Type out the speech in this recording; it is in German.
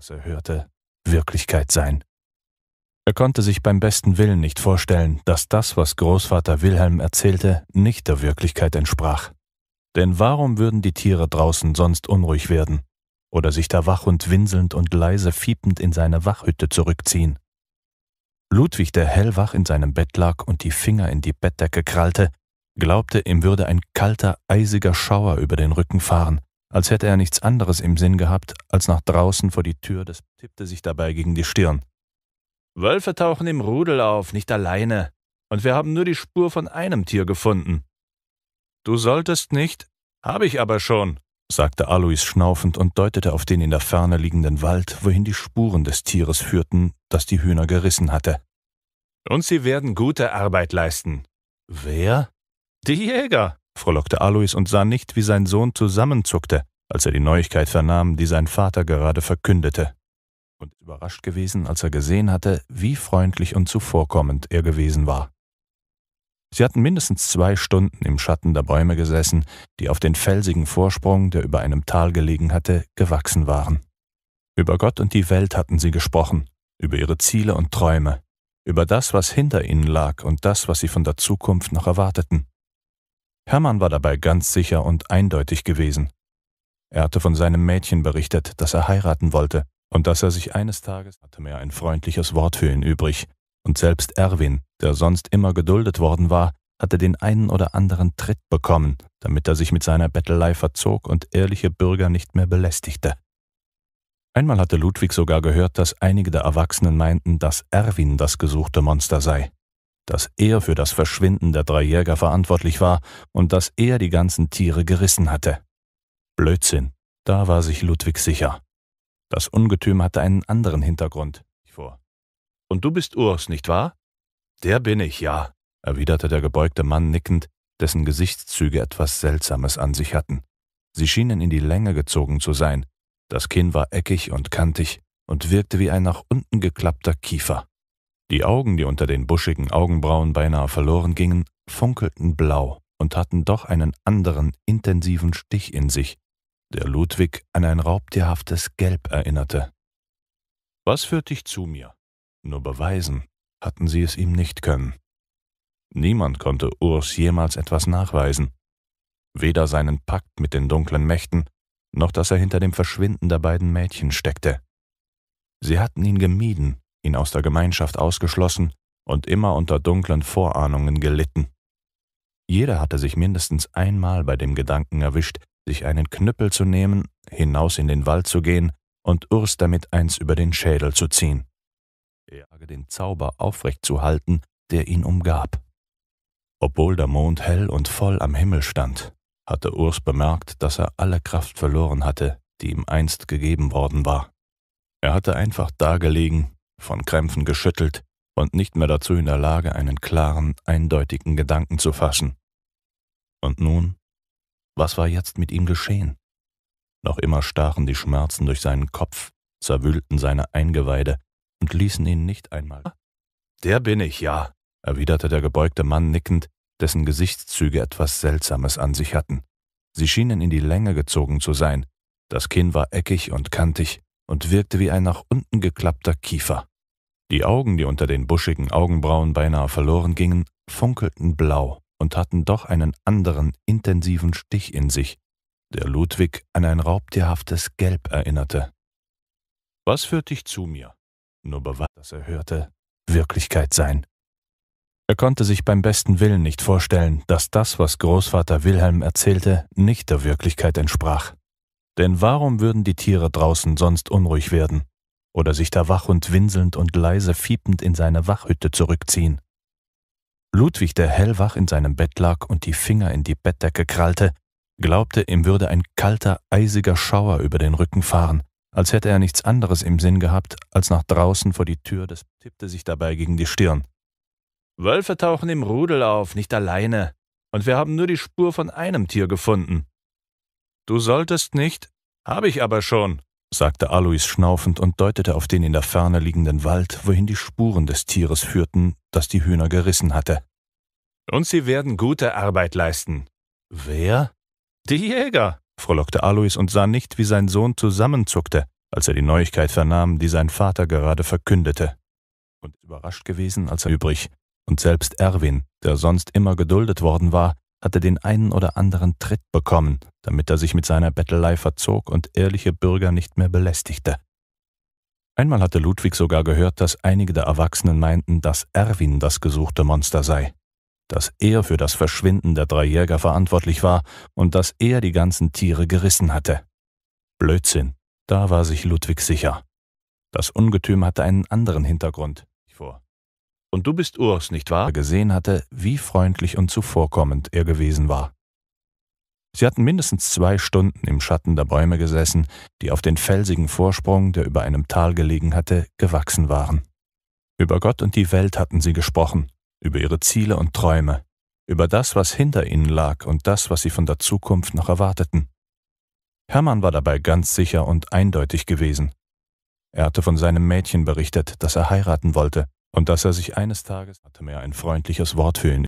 was er hörte, Wirklichkeit sein. Er konnte sich beim besten Willen nicht vorstellen, dass das, was Großvater Wilhelm erzählte, nicht der Wirklichkeit entsprach. Denn warum würden die Tiere draußen sonst unruhig werden oder sich da wach und winselnd und leise fiepend in seine Wachhütte zurückziehen? Ludwig, der hellwach in seinem Bett lag und die Finger in die Bettdecke krallte, glaubte, ihm würde ein kalter, eisiger Schauer über den Rücken fahren, als hätte er nichts anderes im Sinn gehabt, als nach draußen vor die Tür, das tippte sich dabei gegen die Stirn. Wölfe tauchen im Rudel auf, nicht alleine, und wir haben nur die Spur von einem Tier gefunden. Du solltest nicht, habe ich aber schon, sagte Alois schnaufend und deutete auf den in der Ferne liegenden Wald, wohin die Spuren des Tieres führten, das die Hühner gerissen hatte. Und sie werden gute Arbeit leisten. Wer? Die Jäger frohlockte Alois und sah nicht, wie sein Sohn zusammenzuckte, als er die Neuigkeit vernahm, die sein Vater gerade verkündete, und überrascht gewesen, als er gesehen hatte, wie freundlich und zuvorkommend er gewesen war. Sie hatten mindestens zwei Stunden im Schatten der Bäume gesessen, die auf den felsigen Vorsprung, der über einem Tal gelegen hatte, gewachsen waren. Über Gott und die Welt hatten sie gesprochen, über ihre Ziele und Träume, über das, was hinter ihnen lag und das, was sie von der Zukunft noch erwarteten. Hermann war dabei ganz sicher und eindeutig gewesen. Er hatte von seinem Mädchen berichtet, dass er heiraten wollte und dass er sich eines Tages hatte mehr ein freundliches Wort für ihn übrig. Und selbst Erwin, der sonst immer geduldet worden war, hatte den einen oder anderen Tritt bekommen, damit er sich mit seiner Bettelei verzog und ehrliche Bürger nicht mehr belästigte. Einmal hatte Ludwig sogar gehört, dass einige der Erwachsenen meinten, dass Erwin das gesuchte Monster sei dass er für das Verschwinden der drei Jäger verantwortlich war und dass er die ganzen Tiere gerissen hatte. Blödsinn, da war sich Ludwig sicher. Das Ungetüm hatte einen anderen Hintergrund. Und du bist Urs, nicht wahr? Der bin ich, ja, erwiderte der gebeugte Mann nickend, dessen Gesichtszüge etwas Seltsames an sich hatten. Sie schienen in die Länge gezogen zu sein. Das Kinn war eckig und kantig und wirkte wie ein nach unten geklappter Kiefer. Die Augen, die unter den buschigen Augenbrauen beinahe verloren gingen, funkelten blau und hatten doch einen anderen, intensiven Stich in sich, der Ludwig an ein raubtierhaftes Gelb erinnerte. Was führt dich zu mir? Nur beweisen hatten sie es ihm nicht können. Niemand konnte Urs jemals etwas nachweisen, weder seinen Pakt mit den dunklen Mächten, noch dass er hinter dem Verschwinden der beiden Mädchen steckte. Sie hatten ihn gemieden ihn aus der Gemeinschaft ausgeschlossen und immer unter dunklen Vorahnungen gelitten. Jeder hatte sich mindestens einmal bei dem Gedanken erwischt, sich einen Knüppel zu nehmen, hinaus in den Wald zu gehen und Urs damit eins über den Schädel zu ziehen. Er den Zauber aufrecht zu halten, der ihn umgab. Obwohl der Mond hell und voll am Himmel stand, hatte Urs bemerkt, dass er alle Kraft verloren hatte, die ihm einst gegeben worden war. Er hatte einfach dagelegen von Krämpfen geschüttelt und nicht mehr dazu in der Lage, einen klaren, eindeutigen Gedanken zu fassen. Und nun, was war jetzt mit ihm geschehen? Noch immer stachen die Schmerzen durch seinen Kopf, zerwühlten seine Eingeweide und ließen ihn nicht einmal. Der bin ich, ja, erwiderte der gebeugte Mann nickend, dessen Gesichtszüge etwas Seltsames an sich hatten. Sie schienen in die Länge gezogen zu sein, das Kinn war eckig und kantig und wirkte wie ein nach unten geklappter Kiefer. Die Augen, die unter den buschigen Augenbrauen beinahe verloren gingen, funkelten blau und hatten doch einen anderen, intensiven Stich in sich, der Ludwig an ein raubtierhaftes Gelb erinnerte. Was führt dich zu mir? Nur bewahrt, dass er hörte, Wirklichkeit sein. Er konnte sich beim besten Willen nicht vorstellen, dass das, was Großvater Wilhelm erzählte, nicht der Wirklichkeit entsprach. Denn warum würden die Tiere draußen sonst unruhig werden? oder sich da wach und winselnd und leise fiepend in seine Wachhütte zurückziehen. Ludwig, der hellwach in seinem Bett lag und die Finger in die Bettdecke krallte, glaubte, ihm würde ein kalter, eisiger Schauer über den Rücken fahren, als hätte er nichts anderes im Sinn gehabt, als nach draußen vor die Tür, das tippte sich dabei gegen die Stirn. Wölfe tauchen im Rudel auf, nicht alleine, und wir haben nur die Spur von einem Tier gefunden. Du solltest nicht, habe ich aber schon, sagte Alois schnaufend und deutete auf den in der Ferne liegenden Wald, wohin die Spuren des Tieres führten, das die Hühner gerissen hatte. Und sie werden gute Arbeit leisten. Wer? Die Jäger, frohlockte Alois und sah nicht, wie sein Sohn zusammenzuckte, als er die Neuigkeit vernahm, die sein Vater gerade verkündete. Und überrascht gewesen, als er übrig, und selbst Erwin, der sonst immer geduldet worden war, hatte den einen oder anderen Tritt bekommen, damit er sich mit seiner Bettelei verzog und ehrliche Bürger nicht mehr belästigte. Einmal hatte Ludwig sogar gehört, dass einige der Erwachsenen meinten, dass Erwin das gesuchte Monster sei, dass er für das Verschwinden der drei Jäger verantwortlich war und dass er die ganzen Tiere gerissen hatte. Blödsinn, da war sich Ludwig sicher. Das Ungetüm hatte einen anderen Hintergrund, ich vor. Und du bist Urs, nicht wahr? gesehen hatte, wie freundlich und zuvorkommend er gewesen war. Sie hatten mindestens zwei Stunden im Schatten der Bäume gesessen, die auf den felsigen Vorsprung, der über einem Tal gelegen hatte, gewachsen waren. Über Gott und die Welt hatten sie gesprochen, über ihre Ziele und Träume, über das, was hinter ihnen lag und das, was sie von der Zukunft noch erwarteten. Hermann war dabei ganz sicher und eindeutig gewesen. Er hatte von seinem Mädchen berichtet, dass er heiraten wollte, und dass er sich eines Tages hatte mir ein freundliches Wort für ihn